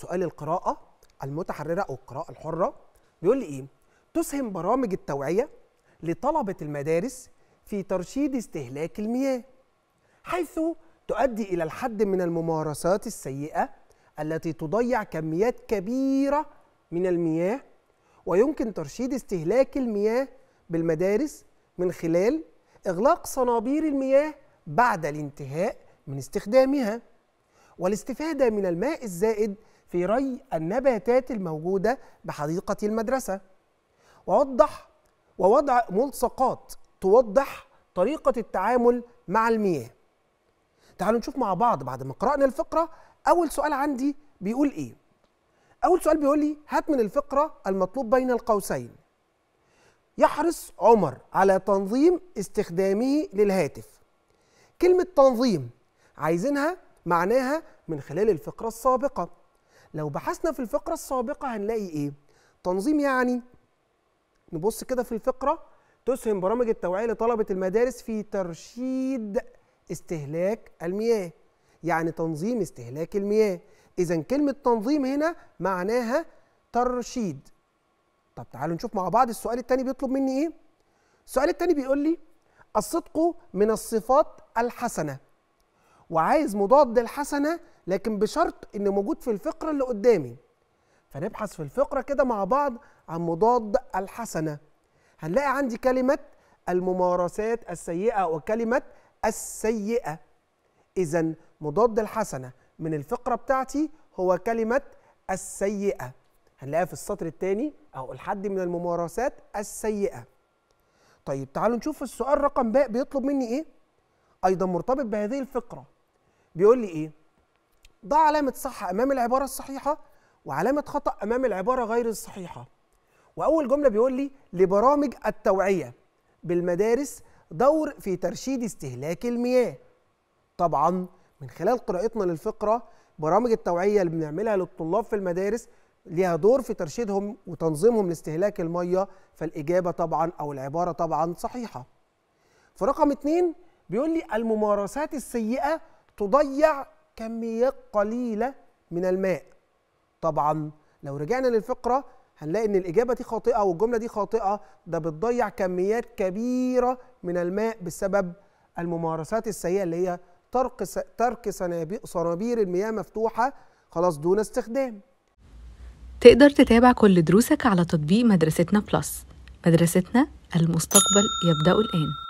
سؤال القراءه المتحرره او القراءه الحره بيقول لي ايه تسهم برامج التوعيه لطلبه المدارس في ترشيد استهلاك المياه حيث تؤدي الى الحد من الممارسات السيئه التي تضيع كميات كبيره من المياه ويمكن ترشيد استهلاك المياه بالمدارس من خلال اغلاق صنابير المياه بعد الانتهاء من استخدامها والاستفاده من الماء الزائد في ري النباتات الموجودة بحديقة المدرسة ووضح ووضع ملصقات توضح طريقة التعامل مع المياه تعالوا نشوف مع بعض بعد ما قرأنا الفقرة أول سؤال عندي بيقول إيه أول سؤال بيقول لي هات من الفقرة المطلوب بين القوسين يحرص عمر على تنظيم استخدامه للهاتف كلمة تنظيم عايزينها معناها من خلال الفقرة السابقة لو بحثنا في الفقرة السابقة هنلاقي إيه؟ تنظيم يعني نبص كده في الفقرة تسهم برامج التوعية لطلبة المدارس في ترشيد استهلاك المياه يعني تنظيم استهلاك المياه إذا كلمة تنظيم هنا معناها ترشيد طب تعالوا نشوف مع بعض السؤال التاني بيطلب مني إيه؟ السؤال التاني بيقول لي الصدق من الصفات الحسنة وعايز مضاد الحسنه لكن بشرط ان موجود في الفقره اللي قدامي فنبحث في الفقره كده مع بعض عن مضاد الحسنه هنلاقي عندي كلمه الممارسات السيئه وكلمه السيئه اذا مضاد الحسنه من الفقره بتاعتي هو كلمه السيئه هنلاقيها في السطر الثاني او الحد من الممارسات السيئه طيب تعالوا نشوف السؤال رقم باء بيطلب مني ايه ايضا مرتبط بهذه الفقره بيقول لي ايه ضع علامه صح امام العباره الصحيحه وعلامه خطا امام العباره غير الصحيحه واول جمله بيقول لي لبرامج التوعيه بالمدارس دور في ترشيد استهلاك المياه طبعا من خلال قراءتنا للفقره برامج التوعيه اللي بنعملها للطلاب في المدارس ليها دور في ترشيدهم وتنظيمهم لاستهلاك الميه فالاجابه طبعا او العباره طبعا صحيحه. في رقم اتنين بيقول لي الممارسات السيئه تضيع كميات قليله من الماء طبعا لو رجعنا للفقره هنلاقي ان الاجابه دي خاطئه والجمله دي خاطئه ده بتضيع كميات كبيره من الماء بسبب الممارسات السيئه اللي هي ترك ترك صنابير المياه مفتوحه خلاص دون استخدام تقدر تتابع كل دروسك على تطبيق مدرستنا بلس مدرستنا المستقبل يبدأ الآن